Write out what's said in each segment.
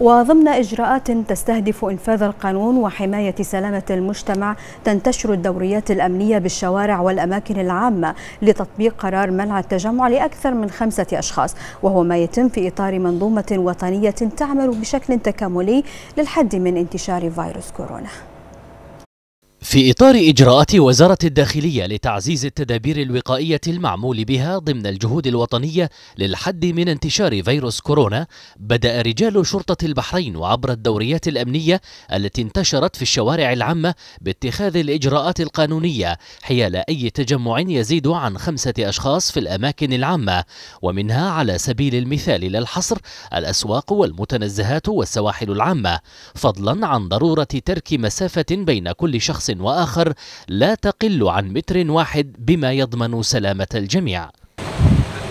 وضمن إجراءات تستهدف إنفاذ القانون وحماية سلامة المجتمع تنتشر الدوريات الأمنية بالشوارع والأماكن العامة لتطبيق قرار منع التجمع لأكثر من خمسة أشخاص وهو ما يتم في إطار منظومة وطنية تعمل بشكل تكاملي للحد من انتشار فيروس كورونا في إطار إجراءات وزارة الداخلية لتعزيز التدابير الوقائية المعمول بها ضمن الجهود الوطنية للحد من انتشار فيروس كورونا بدأ رجال شرطة البحرين وعبر الدوريات الأمنية التي انتشرت في الشوارع العامة باتخاذ الإجراءات القانونية حيال أي تجمع يزيد عن خمسة أشخاص في الأماكن العامة ومنها على سبيل المثال للحصر الأسواق والمتنزهات والسواحل العامة فضلا عن ضرورة ترك مسافة بين كل شخص وآخر لا تقل عن متر واحد بما يضمن سلامة الجميع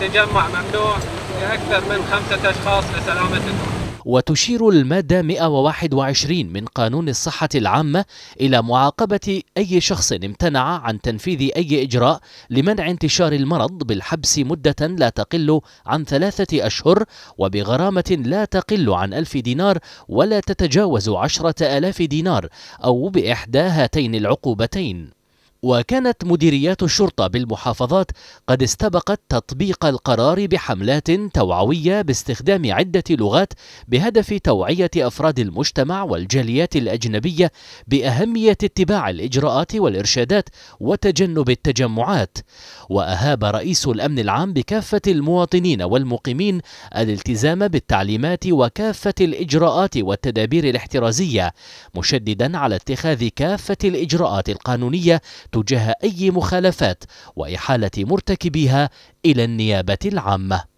التجمع ممنوع لأكثر من خمسة أشخاص لسلامتكم وتشير المادة 121 من قانون الصحة العامة إلى معاقبة أي شخص امتنع عن تنفيذ أي إجراء لمنع انتشار المرض بالحبس مدة لا تقل عن ثلاثة أشهر وبغرامة لا تقل عن ألف دينار ولا تتجاوز عشرة آلاف دينار أو بإحدى هاتين العقوبتين وكانت مديريات الشرطة بالمحافظات قد استبقت تطبيق القرار بحملات توعوية باستخدام عدة لغات بهدف توعية أفراد المجتمع والجاليات الأجنبية بأهمية اتباع الإجراءات والإرشادات وتجنب التجمعات، وأهاب رئيس الأمن العام بكافة المواطنين والمقيمين الالتزام بالتعليمات وكافة الإجراءات والتدابير الاحترازية، مشددا على اتخاذ كافة الإجراءات القانونية تجاه أي مخالفات وإحالة مرتكبيها إلى النيابة العامة